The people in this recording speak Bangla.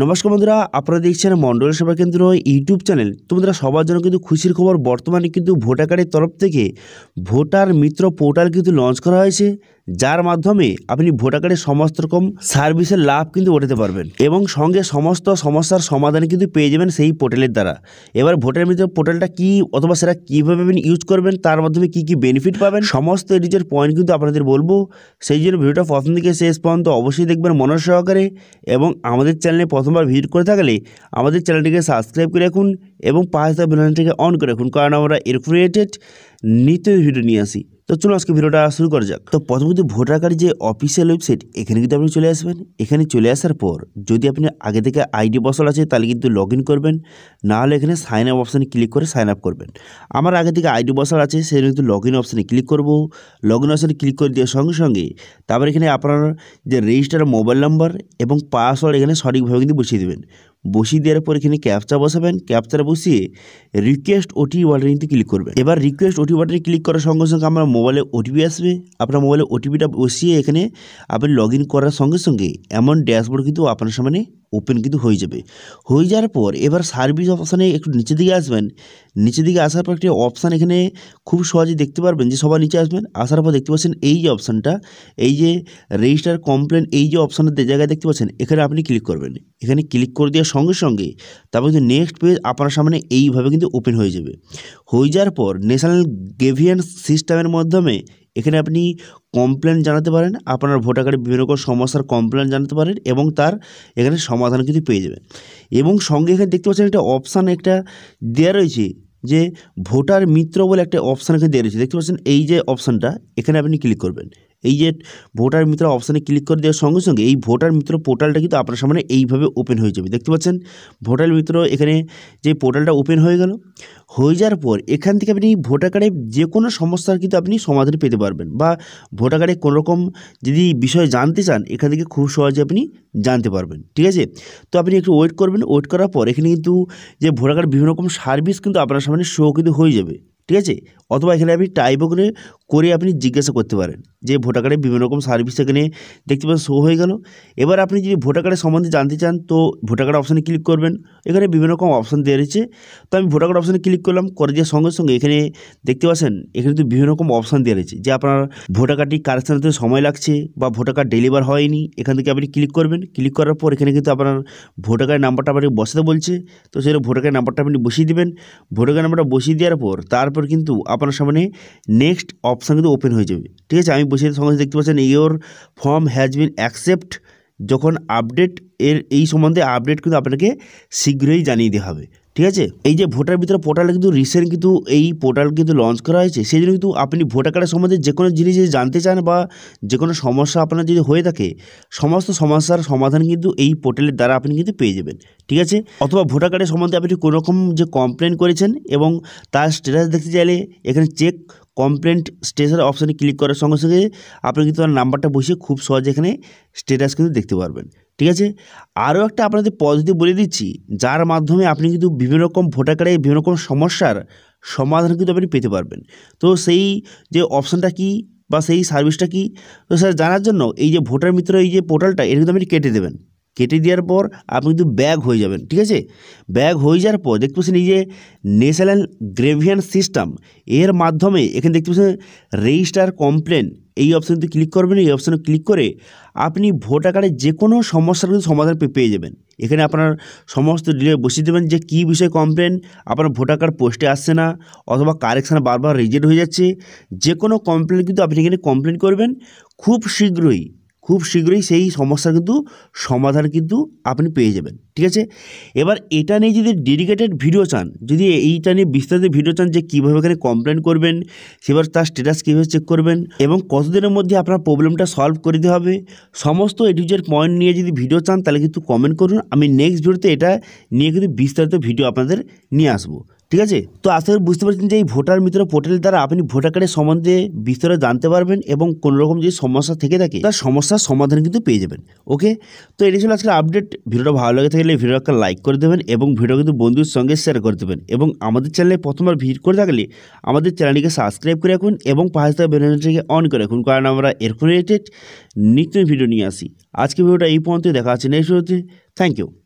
নমস্কার বন্ধুরা আপনারা দেখছেন মন্ডল সেবা কেন্দ্র ইউটিউব চ্যানেল তোমাদের সবার জন্য কিন্তু খুশির খবর বর্তমানে কিন্তু ভোটার কার্ডের তরফ থেকে ভোটার মিত্র পোর্টাল কিন্তু লঞ্চ করা হয়েছে যার মাধ্যমে আপনি ভোটার কার্ডের সমস্ত রকম সার্ভিসের লাভ কিন্তু ওঠাতে পারবেন এবং সঙ্গে সমস্ত সমস্যার সমাধান কিন্তু পেয়ে যাবেন সেই পোর্টালের দ্বারা এবার ভোটার মিত্র পোর্টালটা কি অথবা সেটা কীভাবে আপনি ইউজ করবেন তার মাধ্যমে কি কি বেনিফিট পাবেন সমস্ত এডিটের পয়েন্ট কিন্তু আপনাদের বলবো সেই জন্য ভিডিওটা প্রথম থেকে শেষ পর্যন্ত অবশ্যই দেখবেন মনোজ সহকারে এবং আমাদের চ্যানেলে প্রথমবার ভিজিট করে থাকলে আমাদের চ্যানেলটিকে সাবস্ক্রাইব করে রাখুন এবং পাঁচ বেলানটিকে অন করে রাখুন কারণ আমরা এরকম রিলেটেড নিত্য ভিডিও নিয়ে আসি তো চলো আজকে ভিডিওটা শুরু করা যাক তো প্রথমত ভোটার কার্ড যে অফিসিয়াল ওয়েবসাইট এখানে কিন্তু আপনি চলে আসবেন এখানে চলে আসার পর যদি আপনি আগে থেকে আইডি বসাল আছে তাহলে কিন্তু লগ করবেন না হলে এখানে সাইন আপ অপশানে ক্লিক করে সাইন আপ করবেন আমার আগে থেকে আইডি বসার আছে সেই কিন্তু লগ ইন অপশানে ক্লিক করব লগ ইন অপশানে ক্লিক করে দেওয়ার সঙ্গে সঙ্গে তারপর এখানে আপনার যে রেজিস্টার মোবাইল নাম্বার এবং পাসওয়ার্ড এখানে সঠিকভাবে কিন্তু বসিয়ে দেবেন বসিয়ে দেওয়ার পর এখানে ক্যাপচা বসাবেন ক্যাপচার বসিয়ে রিকোয়েস্ট ওটি বাটনে কিন্তু ক্লিক করবেন এবার রিকোয়েস্ট ওটি বাটনে ক্লিক করার সঙ্গে সঙ্গে আমার মোবাইলে ওটিপি আসবে আপনার মোবাইলে ওটিপিটা বসিয়ে এখানে আপনি লগ ইন করার সঙ্গে সঙ্গে এমন ড্যাশবোর্ড কিন্তু আপনার সামনে ওপেন কিন্তু হয়ে যাবে হয়ে যাওয়ার পর এবার সার্ভিস অপশানে একটু নিচের দিকে আসবেন নিচের দিকে আসার পর একটি অপশান এখানে খুব সহজে দেখতে পারবেন যে সবার নিচে আসবেন আসার পর দেখতে পাচ্ছেন এই যে অপশানটা এই যে রেজিস্টার কমপ্লেন এই যে অপশানের জায়গায় দেখতে পাচ্ছেন এখানে আপনি ক্লিক করবেন এখানে ক্লিক করে দেওয়ার সঙ্গে সঙ্গে তারপর কিন্তু নেক্সট পেজ আপনার সামনে এইভাবে কিন্তু ওপেন হয়ে যাবে হয়ে যাওয়ার পর ন্যাশনাল গেভিয়ান সিস্টেমের মাধ্যমে এখানে আপনি কমপ্লেন জানাতে পারেন আপনার ভোটার কার্ডে বিভিন্ন রকম সমস্যার কমপ্লেন জানাতে পারেন এবং তার এখানে সমাধান কিন্তু পেয়ে যাবেন এবং সঙ্গে এখানে দেখতে পাচ্ছেন একটা অপশান একটা দেওয়া রয়েছে যে ভোটার মিত্র বলে একটা অপশান এখানে দেওয়া রয়েছে দেখতে পাচ্ছেন এই যে অপশানটা এখানে আপনি ক্লিক করবেন এই যে ভোটার মিত্র অপশানে ক্লিক করে দেওয়ার সঙ্গে সঙ্গে এই ভোটার মিত্র পোর্টালটা কিন্তু আপনার সামনে এইভাবে ওপেন হয়ে যাবে দেখতে পাচ্ছেন ভোটার মিত্র এখানে যে পোর্টালটা ওপেন হয়ে গেল হয়ে যাওয়ার পর এখান থেকে আপনি ভোটার কার্ডে যে কোনো সমস্যার কিন্তু আপনি সমাধান পেতে পারবেন বা ভোটার কার্ডে কোনোরকম যদি বিষয় জানতে চান এখান থেকে খুব সহজে আপনি জানতে পারবেন ঠিক আছে তো আপনি একটু ওয়েট করবেন ওয়েট করার পর এখানে কিন্তু যে ভোটার কার্ড বিভিন্ন রকম সার্ভিস কিন্তু আপনার সামনে শো কিন্তু হয়ে যাবে ঠিক আছে অথবা এখানে আপনি টাইপও করে করে আপনি জিজ্ঞাসা করতে পারেন যে ভোটার কার্ডে বিভিন্ন রকম সার্ভিস এখানে দেখতে পাবেন শো হয়ে গেল এবার আপনি যদি ভোটার কার্ডের সম্বন্ধে জানতে চান তো ভোটার কার্ড অপশানে ক্লিক করবেন এখানে বিভিন্ন রকম অপশান দেওয়া রয়েছে তো আমি ভোটার কার্ড অপশানে ক্লিক করলাম করে দেওয়ার সঙ্গে সঙ্গে এখানে দেখতে পাচ্ছেন এখানে তো বিভিন্ন রকম অপশান দেওয়া রয়েছে যে আপনার ভোটার কার্ডটি কারেকশান হতে সময় লাগছে বা ভোটার কার্ড ডেলিভার হয়নি এখান থেকে আপনি ক্লিক করবেন ক্লিক করার পর এখানে কিন্তু আপনার ভোটার কার্ডের নাম্বারটা আপনি বসাতে বলছে তো সেটা ভোটার কার্ডের নাম্বারটা আপনি বসিয়ে দেবেন ভোটার কার্ড নাম্বারটা বসিয়ে দেওয়ার পর তারপর কিন্তু আপনার সামনে নেক্সট অপশান কিন্তু ওপেন হয়ে যাবে ঠিক আছে আমি বসে সঙ্গে দেখতে পাচ্ছেন your form has been accept যখন আপডেট এর এই সম্বন্ধে আপডেট কিন্তু আপনাকে শীঘ্রই জানিয়ে দেওয়া হবে ঠিক আছে এই যে ভোটার ভিতরে পোর্টালে কিন্তু রিসেন্ট কিন্তু এই পোর্টাল কিন্তু লঞ্চ করা হয়েছে সেই জন্য কিন্তু আপনি ভোটার কার্ডের সম্বন্ধে যে কোনো জিনিস যদি জানতে চান বা যে কোনো সমস্যা আপনার যদি হয়ে থাকে সমস্ত সমস্যার সমাধান কিন্তু এই পোর্টালের দ্বারা আপনি কিন্তু পেয়ে যাবেন ঠিক আছে অথবা ভোটার কার্ডের সম্বন্ধে আপনি কোনোরকম যে কমপ্লেন করেছেন এবং তার স্টেটাস দেখতে চাইলে এখানে চেক কমপ্লেন্ট স্টেটাসের অপশানে ক্লিক করার সঙ্গে সঙ্গে আপনি কিন্তু তার নাম্বারটা বসিয়ে খুব সহজে এখানে স্টেটাস কিন্তু দেখতে পারবেন ঠিক আছে আরও একটা আপনাদের পদ্ধতি বলে দিচ্ছি যার মাধ্যমে আপনি কিন্তু বিভিন্ন রকম ভোটার কার্ডে বিভিন্ন রকম সমস্যার সমাধান কিন্তু আপনি পেতে পারবেন তো সেই যে অপশানটা কি বা সেই সার্ভিসটা কি তো স্যার জানার জন্য এই যে ভোটার মিত্র এই যে পোর্টালটা এটা কিন্তু আপনি কেটে দেবেন কেটে দেওয়ার পর আপনি কিন্তু ব্যাগ হয়ে যাবেন ঠিক আছে ব্যাগ হয়ে যাওয়ার পর দেখতে পাচ্ছেন এই যে ন্যাশনাল গ্রেভিয়ান সিস্টেম এর মাধ্যমে এখানে দেখতে পাচ্ছেন রেজিস্টার কমপ্লেন এই অপশানটি ক্লিক করবেন এই অপশানে ক্লিক করে আপনি ভোটার কার্ডের যে কোনো সমস্যার কিন্তু সমাধান পেয়ে যাবেন এখানে আপনার সমস্ত ডিলে বসিয়ে দেবেন যে কী বিষয়ে কমপ্লেন আপনার ভোটার কার্ড পোস্টে আসছে না অথবা কারেকশান বারবার রিজেক্ট হয়ে যাচ্ছে যে কোনো কমপ্লেন কিন্তু আপনি এখানে কমপ্লেন করবেন খুব শীঘ্রই খুব শীঘ্রই সেই সমস্যার কিন্তু সমাধান কিন্তু আপনি পেয়ে যাবেন ঠিক আছে এবার এটা নিয়ে যদি ডেডিকেটেড ভিডিও চান যদি এইটা নিয়ে বিস্তারিত ভিডিও চান যে কীভাবে এখানে কমপ্লেন করবেন সেবার তার স্ট্যাটাস কীভাবে চেক করবেন এবং কতদিনের মধ্যে আপনার প্রবলেমটা সলভ করে দিতে হবে সমস্ত এডিউজের পয়েন্ট নিয়ে যদি ভিডিও চান তাহলে কিন্তু কমেন্ট করুন আমি নেক্সট ভিডিওতে এটা নিয়ে কিন্তু বিস্তারিত ভিডিও আপনাদের নিয়ে আসবো ঠিক আছে তো আশা করি বুঝতে পারছেন যে এই ভোটার মিত্র পোর্টালের দ্বারা আপনি ভোটার কার্ডের সম্বন্ধে বিস্তারে জানতে পারবেন এবং কোনো রকম যদি সমস্যা থেকে থাকে তার সমস্যার সমাধান কিন্তু পেয়ে যাবেন ওকে তো এটি ছিল আজকের আপডেট ভিডিওটা ভালো লাগে থাকলে ভিডিও একটা লাইক করে দেবেন এবং ভিডিও কিন্তু বন্ধুর সঙ্গে শেয়ার করে দেবেন এবং আমাদের চ্যানেলে প্রথমবার ভিড় করে থাকলে আমাদের চ্যানেলটিকে সাবস্ক্রাইব করে রাখুন এবং পাশে থাকা বেলটিকে অন করে রাখুন কারণ আমরা এরকম রিলেটেড নিত্য ভিডিও নিয়ে আসি আজকে ভিডিওটা এই পর্যন্ত দেখা আছে নেক্সট থ্যাংক ইউ